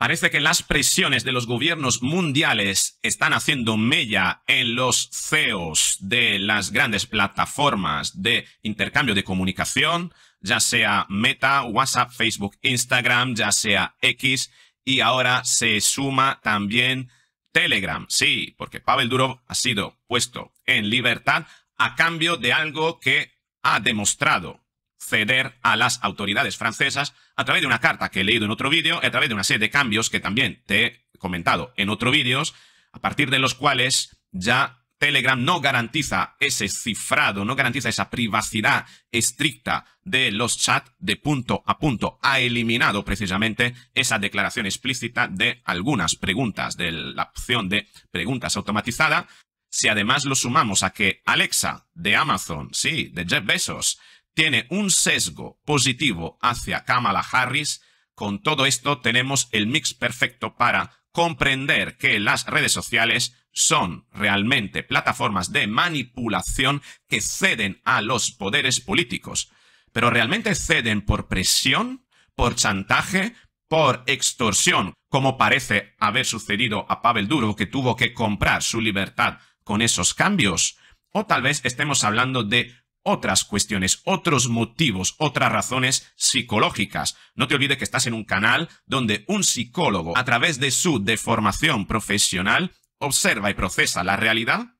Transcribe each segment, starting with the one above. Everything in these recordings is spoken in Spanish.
Parece que las presiones de los gobiernos mundiales están haciendo mella en los CEOs de las grandes plataformas de intercambio de comunicación, ya sea Meta, WhatsApp, Facebook, Instagram, ya sea X, y ahora se suma también Telegram. Sí, porque Pavel Durov ha sido puesto en libertad a cambio de algo que ha demostrado ceder a las autoridades francesas a través de una carta que he leído en otro vídeo y a través de una serie de cambios que también te he comentado en otros vídeos, a partir de los cuales ya Telegram no garantiza ese cifrado, no garantiza esa privacidad estricta de los chats de punto a punto. Ha eliminado precisamente esa declaración explícita de algunas preguntas de la opción de preguntas automatizada. Si además lo sumamos a que Alexa de Amazon, sí, de Jeff Bezos, tiene un sesgo positivo hacia Kamala Harris, con todo esto tenemos el mix perfecto para comprender que las redes sociales son realmente plataformas de manipulación que ceden a los poderes políticos. Pero realmente ceden por presión, por chantaje, por extorsión, como parece haber sucedido a Pavel Duro, que tuvo que comprar su libertad con esos cambios. O tal vez estemos hablando de otras cuestiones, otros motivos, otras razones psicológicas. No te olvides que estás en un canal donde un psicólogo, a través de su deformación profesional, observa y procesa la realidad,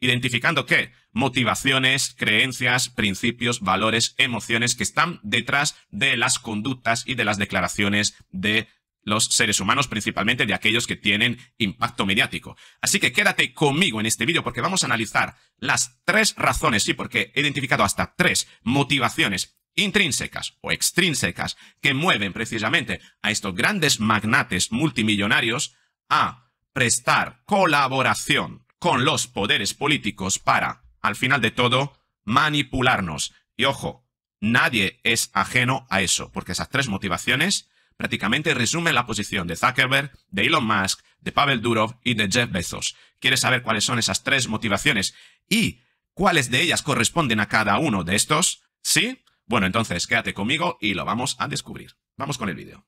identificando qué motivaciones, creencias, principios, valores, emociones que están detrás de las conductas y de las declaraciones de los seres humanos, principalmente de aquellos que tienen impacto mediático. Así que quédate conmigo en este vídeo porque vamos a analizar las tres razones, sí, porque he identificado hasta tres motivaciones intrínsecas o extrínsecas que mueven precisamente a estos grandes magnates multimillonarios a prestar colaboración con los poderes políticos para, al final de todo, manipularnos. Y ojo, nadie es ajeno a eso, porque esas tres motivaciones prácticamente resume la posición de Zuckerberg, de Elon Musk, de Pavel Durov y de Jeff Bezos. ¿Quieres saber cuáles son esas tres motivaciones y cuáles de ellas corresponden a cada uno de estos? ¿Sí? Bueno, entonces quédate conmigo y lo vamos a descubrir. Vamos con el vídeo.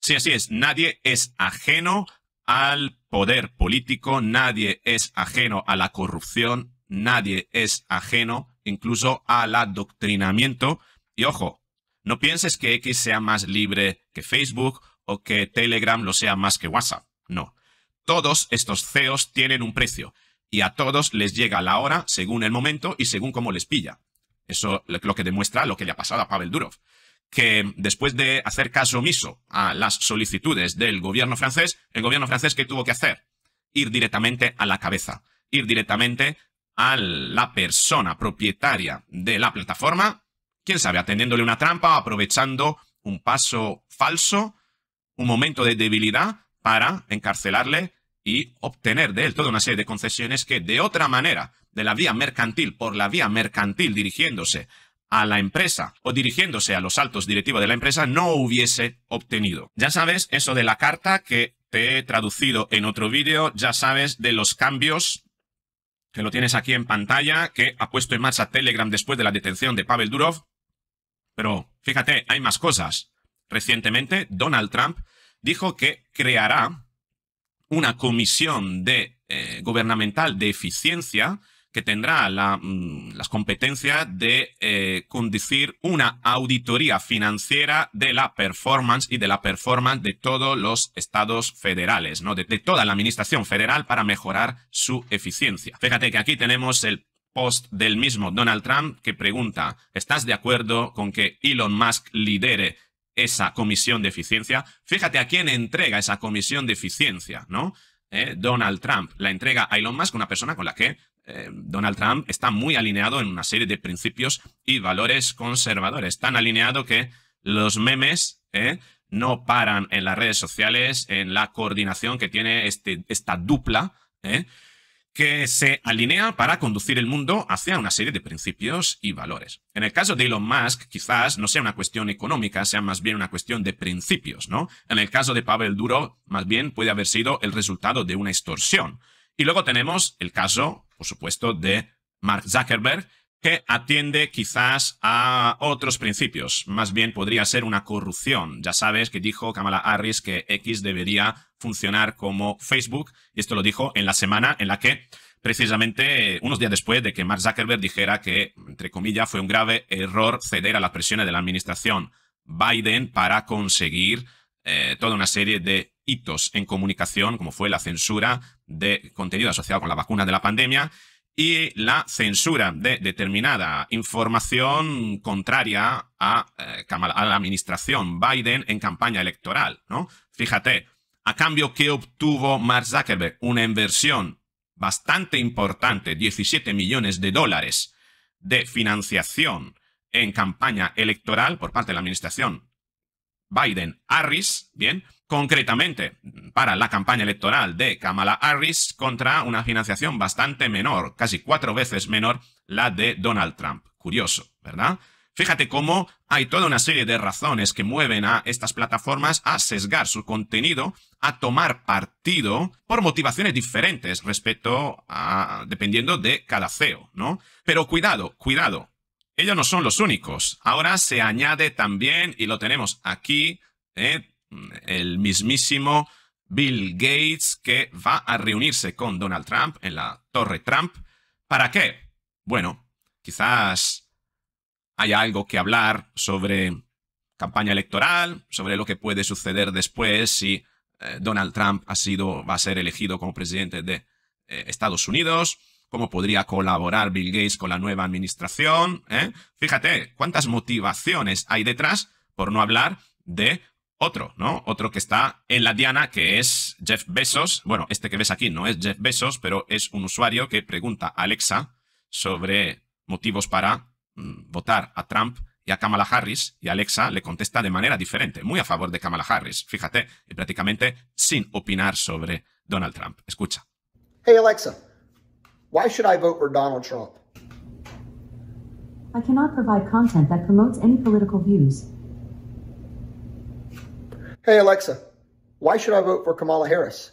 Sí, así es. Nadie es ajeno al poder político, nadie es ajeno a la corrupción, nadie es ajeno incluso al adoctrinamiento. Y ojo, no pienses que X sea más libre que Facebook o que Telegram lo sea más que WhatsApp. No. Todos estos CEOs tienen un precio y a todos les llega la hora según el momento y según cómo les pilla. Eso lo que demuestra lo que le ha pasado a Pavel Durov, que después de hacer caso omiso a las solicitudes del gobierno francés, el gobierno francés ¿qué tuvo que hacer? Ir directamente a la cabeza, ir directamente a la persona propietaria de la plataforma, quién sabe, atendiéndole una trampa, aprovechando un paso falso, un momento de debilidad para encarcelarle y obtener de él toda una serie de concesiones que de otra manera, de la vía mercantil, por la vía mercantil dirigiéndose a la empresa o dirigiéndose a los altos directivos de la empresa, no hubiese obtenido. Ya sabes eso de la carta que te he traducido en otro vídeo, ya sabes de los cambios que lo tienes aquí en pantalla, que ha puesto en marcha Telegram después de la detención de Pavel Durov. Pero fíjate, hay más cosas. Recientemente, Donald Trump dijo que creará una comisión de, eh, gubernamental de eficiencia que tendrá la, mm, las competencias de eh, conducir una auditoría financiera de la performance y de la performance de todos los estados federales, ¿no? de, toda la administración federal para mejorar su eficiencia. Fíjate que aquí tenemos el post del mismo Donald Trump que pregunta, ¿estás de acuerdo con que Elon Musk lidere esa comisión de eficiencia? Fíjate a quién entrega esa comisión de eficiencia, ¿no? Eh, Donald Trump la entrega a Elon Musk, una persona con la que eh, Donald Trump está muy alineado en una serie de principios y valores conservadores. Tan alineado que los memes eh, no paran en las redes sociales, en la coordinación que tiene este, esta dupla, eh, que se alinea para conducir el mundo hacia una serie de principios y valores. En el caso de Elon Musk, quizás no sea una cuestión económica, sea más bien una cuestión de principios, ¿no? En el caso de Pavel Duro, más bien puede haber sido el resultado de una extorsión. Y luego tenemos el caso, por supuesto, de Mark Zuckerberg, que atiende quizás a otros principios. Más bien podría ser una corrupción. Ya sabes que dijo Kamala Harris que X debería funcionar como Facebook. Y esto lo dijo en la semana en la que, precisamente unos días después de que Mark Zuckerberg dijera que, entre comillas, fue un grave error ceder a las presiones de la administración Biden para conseguir eh, toda una serie de hitos en comunicación, como fue la censura de contenido asociado con la vacuna de la pandemia y la censura de determinada información contraria a, eh, la administración Biden en campaña electoral, ¿no? Fíjate, a cambio que obtuvo Mark Zuckerberg una inversión bastante importante, 17 millones de dólares de financiación en campaña electoral por parte de la administración Biden-Harris, ¿bien? Concretamente, para la campaña electoral de Kamala Harris contra una financiación bastante menor, casi cuatro veces menor, la de Donald Trump. Curioso, ¿verdad? Fíjate cómo hay toda una serie de razones que mueven a estas plataformas a sesgar su contenido, a tomar partido por motivaciones diferentes respecto a, dependiendo de cada CEO, ¿no? Pero cuidado, cuidado, ellos no son los únicos. Ahora se añade también, y lo tenemos aquí, eh, el mismísimo Bill Gates que va a reunirse con Donald Trump en la Torre Trump. ¿Para qué? Bueno, quizás haya algo que hablar sobre campaña electoral, sobre lo que puede suceder después si eh, Donald Trump ha sido, va a ser elegido como presidente de eh, Estados Unidos cómo podría colaborar Bill Gates con la nueva administración. ¿eh? Fíjate cuántas motivaciones hay detrás, por no hablar de otro, ¿no? Otro que está en la diana, que es Jeff Bezos. Bueno, este que ves aquí no es Jeff Bezos, pero es un usuario que pregunta a Alexa sobre motivos para mm, votar a Trump y a Kamala Harris, y Alexa le contesta de manera diferente, muy a favor de Kamala Harris, fíjate, y prácticamente sin opinar sobre Donald Trump. Escucha. Hey Alexa. Why should I vote for Donald Trump? I cannot provide content that promotes any political views. Hey, Alexa, why should I vote for Kamala Harris?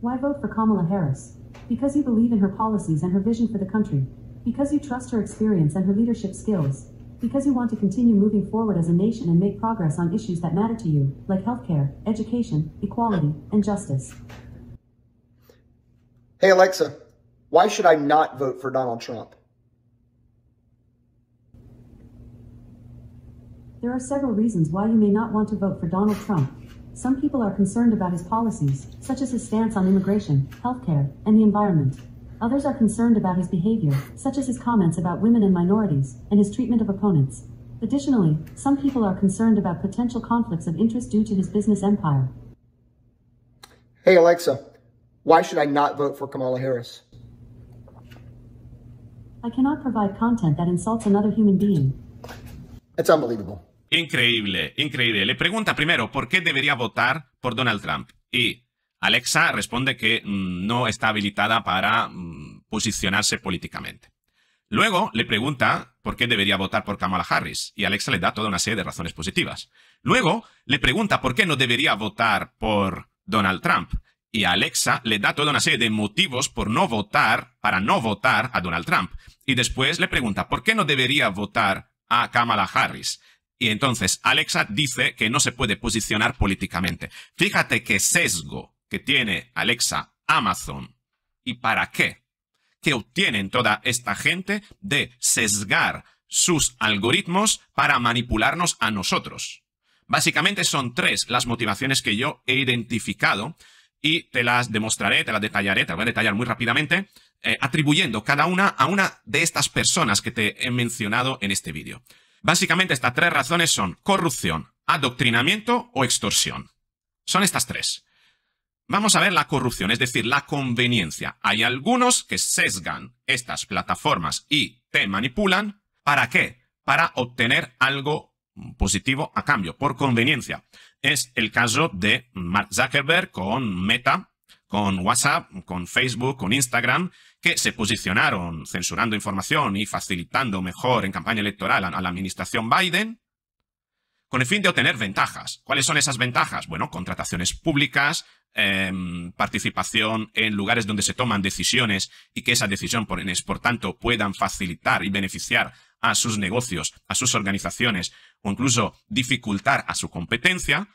Why vote for Kamala Harris? Because you believe in her policies and her vision for the country. Because you trust her experience and her leadership skills. Because you want to continue moving forward as a nation and make progress on issues that matter to you, like healthcare, education, equality, and justice. Hey, Alexa, why should I not vote for Donald Trump? There are several reasons why you may not want to vote for Donald Trump. Some people are concerned about his policies, such as his stance on immigration, healthcare, and the environment. Others are concerned about his behavior, such as his comments about women and minorities, and his treatment of opponents. Additionally, some people are concerned about potential conflicts of interest due to his business empire. Hey, Alexa, Why should I not vote for Kamala Harris? I cannot provide content that insults another human being. It's unbelievable. Increíble, increíble. Le pregunta primero por qué debería votar por Donald Trump. Y Alexa responde que mm, no está habilitada para mm, posicionarse políticamente. Luego le pregunta por qué debería votar por Kamala Harris y Alexa le da toda una serie de razones positivas. Luego le pregunta por qué no debería votar por Donald Trump y Alexa le da toda una serie de motivos por no votar, para no votar a Donald Trump. Y después le pregunta, ¿por qué no debería votar a Kamala Harris? Y entonces Alexa dice que no se puede posicionar políticamente. Fíjate qué sesgo que tiene Alexa Amazon. ¿Y para qué? Que obtienen toda esta gente de sesgar sus algoritmos para manipularnos a nosotros. Básicamente son tres las motivaciones que yo he identificado y te las demostraré, te las detallaré, te las voy a detallar muy rápidamente, eh, atribuyendo cada una a una de estas personas que te he mencionado en este vídeo. Básicamente estas tres razones son corrupción, adoctrinamiento o extorsión. Son estas tres. Vamos a ver la corrupción, es decir, la conveniencia. Hay algunos que sesgan estas plataformas y te manipulan. ¿Para qué? Para obtener algo positivo a cambio, por conveniencia es el caso de Mark Zuckerberg con Meta, con WhatsApp, con Facebook, con Instagram, que se posicionaron censurando información y facilitando mejor en campaña electoral a, la administración Biden, con el fin de obtener ventajas. ¿Cuáles son esas ventajas? Bueno, contrataciones públicas, em, participación en lugares donde se toman decisiones y que esa decisión, por tanto, puedan facilitar y beneficiar a sus negocios, a sus organizaciones o incluso dificultar a su competencia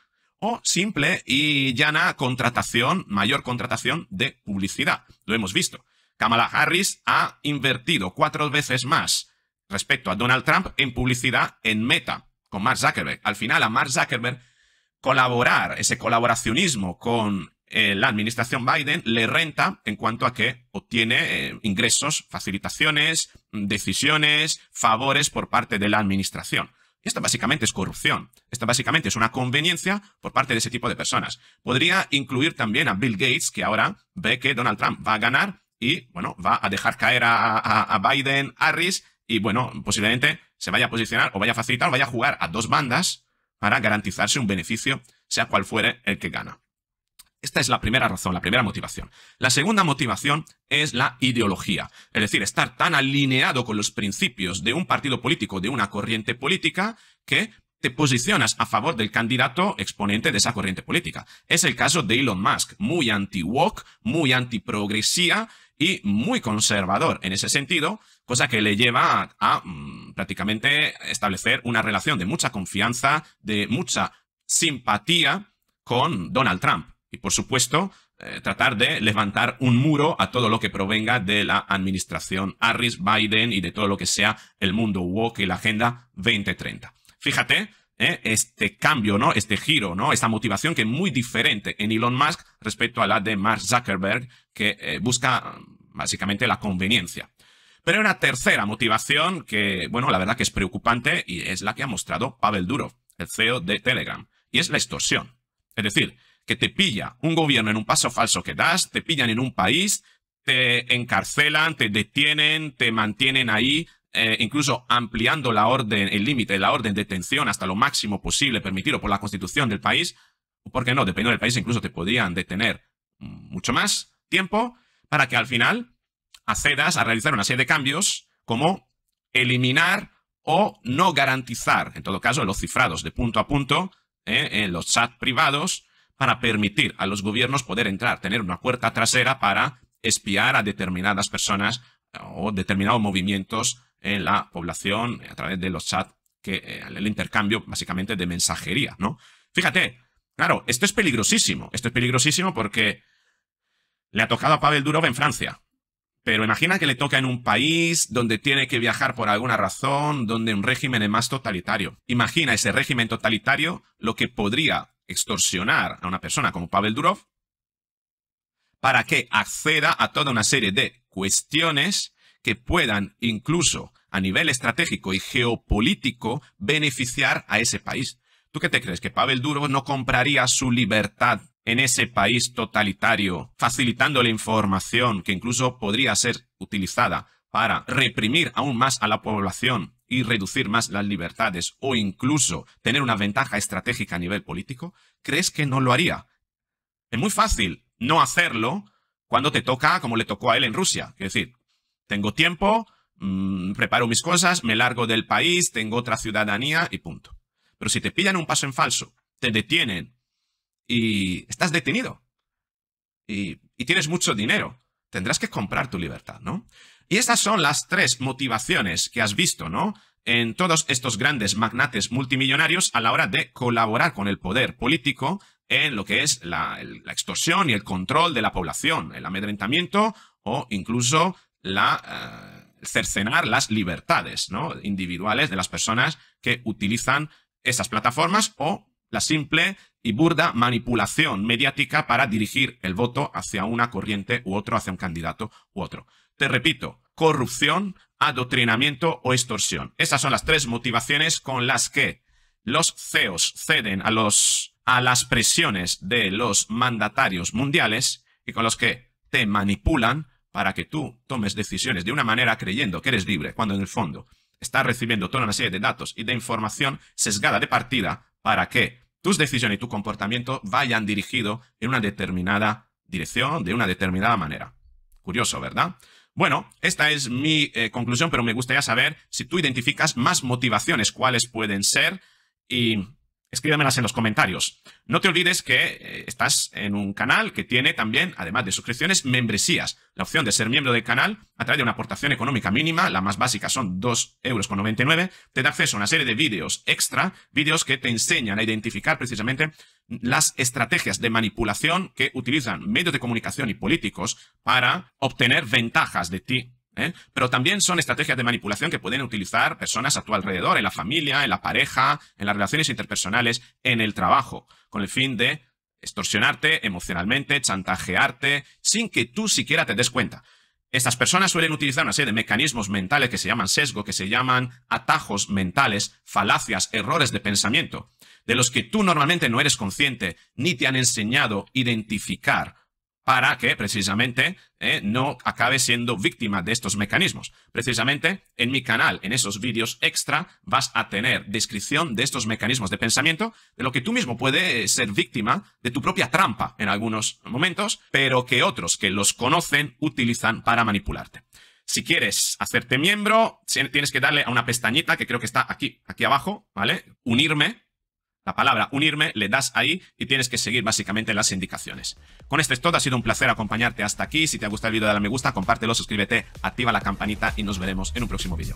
simple y llana contratación, mayor contratación de publicidad. Lo hemos visto. Kamala Harris ha invertido cuatro veces más respecto a Donald Trump en publicidad en Meta con Mark Zuckerberg. Al final, a Mark Zuckerberg colaborar, ese colaboracionismo con eh, la administración Biden le renta en cuanto a que obtiene eh, ingresos, facilitaciones, decisiones, favores por parte de la administración esto básicamente es corrupción. Esto básicamente es una conveniencia por parte de ese tipo de personas. Podría incluir también a Bill Gates, que ahora ve que Donald Trump va a ganar y, bueno, va a dejar caer a, Biden, a Biden, Harris, y, bueno, posiblemente se vaya a posicionar o vaya a facilitar o vaya a jugar a dos bandas para garantizarse un beneficio, sea cual fuere el que gana. Esta es la primera razón, la primera motivación. La segunda motivación es la ideología, es decir, estar tan alineado con los principios de un partido político, de una corriente política, que te posicionas a favor del candidato exponente de esa corriente política. Es el caso de Elon Musk, muy anti walk muy anti-progresía y muy conservador en ese sentido, cosa que le lleva a, mm, prácticamente establecer una relación de mucha confianza, de mucha simpatía con Donald Trump. Y por supuesto, eh, tratar de levantar un muro a todo lo que provenga de la administración Harris, Biden y de todo lo que sea el mundo woke y la Agenda 2030. Fíjate, eh, este cambio, ¿no? Este giro, ¿no? Esta motivación que es muy diferente en Elon Musk respecto a la de Mark Zuckerberg, que eh, busca mm, básicamente la conveniencia. Pero hay una tercera motivación que, bueno, la verdad que es preocupante y es la que ha mostrado Pavel Duro el CEO de Telegram, y es la extorsión. Es decir, que te pilla un gobierno en un paso falso que das, te pillan en un país, te encarcelan, te detienen, te mantienen ahí, eh, incluso ampliando la orden, el límite, de la orden de detención hasta lo máximo posible permitido por la constitución del país, porque no, dependiendo del país incluso te podrían detener mucho más tiempo, para que al final accedas a realizar una serie de cambios como eliminar o no garantizar, en todo caso, los cifrados de punto a punto eh, en los chats privados, para permitir a los gobiernos poder entrar, tener una puerta trasera para espiar a determinadas personas eh, o determinados movimientos en la población eh, a través de los chats, que eh, el intercambio básicamente de mensajería, ¿no? Fíjate, claro, esto es peligrosísimo, esto es peligrosísimo porque le ha tocado a Pavel Durov en Francia, pero imagina que le toca en un país donde tiene que viajar por alguna razón, donde un régimen es más totalitario. Imagina ese régimen totalitario lo que podría extorsionar a una persona como Pavel Durov para que acceda a toda una serie de cuestiones que puedan incluso a nivel estratégico y geopolítico beneficiar a ese país. ¿Tú qué te crees? ¿Que Pavel Durov no compraría su libertad en ese país totalitario, facilitando la información que incluso podría ser utilizada para reprimir aún más a la población y reducir más las libertades o incluso tener una ventaja estratégica a nivel político, crees que no lo haría. Es muy fácil no hacerlo cuando te toca como le tocó a él en Rusia. Es decir, tengo tiempo, mm, preparo mis cosas, me largo del país, tengo otra ciudadanía y punto. Pero si te pillan un paso en falso, te detienen y estás detenido y tienes mucho dinero, tendrás que comprar tu libertad, ¿no? Y estas son las tres motivaciones que has visto, ¿no? En todos estos grandes magnates multimillonarios a la hora de colaborar con el poder político en lo que es la, extorsión y el control de la población, el amedrentamiento o incluso la, eh, cercenar las libertades individuales de las personas que utilizan esas plataformas o la simple y burda manipulación mediática para dirigir el voto hacia una corriente u otro, hacia un candidato u otro. Te repito, corrupción, adoctrinamiento o extorsión. Esas son las tres motivaciones con las que los CEOs ceden a, los, a las presiones de los mandatarios mundiales y con los que te manipulan para que tú tomes decisiones de una manera creyendo que eres libre, cuando en el fondo estás recibiendo toda una serie de datos y de información sesgada de partida para que tus decisiones y tu comportamiento vayan dirigido en una determinada dirección, de una determinada manera. Curioso, ¿verdad? Bueno, esta es mi eh, conclusión, pero me gustaría saber si tú identificas más motivaciones, cuáles pueden ser, y escríbemelas en los comentarios. No te olvides que eh, estás en un canal que tiene también, además de suscripciones, membresías. La opción de ser miembro del canal a través de una aportación económica mínima, la más básica son 2,99 euros, te da acceso a una serie de vídeos extra, vídeos que te enseñan a identificar precisamente las estrategias de manipulación que utilizan medios de comunicación y políticos para obtener ventajas de ti. ¿eh? Pero también son estrategias de manipulación que pueden utilizar personas a tu alrededor, en la familia, en la pareja, en las relaciones interpersonales, en el trabajo, con el fin de extorsionarte emocionalmente, chantajearte, sin que tú siquiera te des cuenta. Estas personas suelen utilizar una serie de mecanismos mentales que se llaman sesgo, que se llaman atajos mentales, falacias, errores de pensamiento, de los que tú normalmente no eres consciente ni te han enseñado identificar para que precisamente eh, no acabe siendo víctima de estos mecanismos. Precisamente en mi canal, en esos vídeos extra, vas a tener descripción de estos mecanismos de pensamiento, de lo que tú mismo puedes eh, ser víctima de tu propia trampa en algunos momentos, pero que otros que los conocen utilizan para manipularte. Si quieres hacerte miembro, tienes que darle a una pestañita que creo que está aquí, aquí abajo, ¿vale? Unirme, la palabra unirme, le das ahí y tienes que seguir básicamente las indicaciones. Con esto es todo, ha sido un placer acompañarte hasta aquí. Si te ha gustado el vídeo, dale me gusta, compártelo, suscríbete, activa la campanita y nos veremos en un próximo vídeo.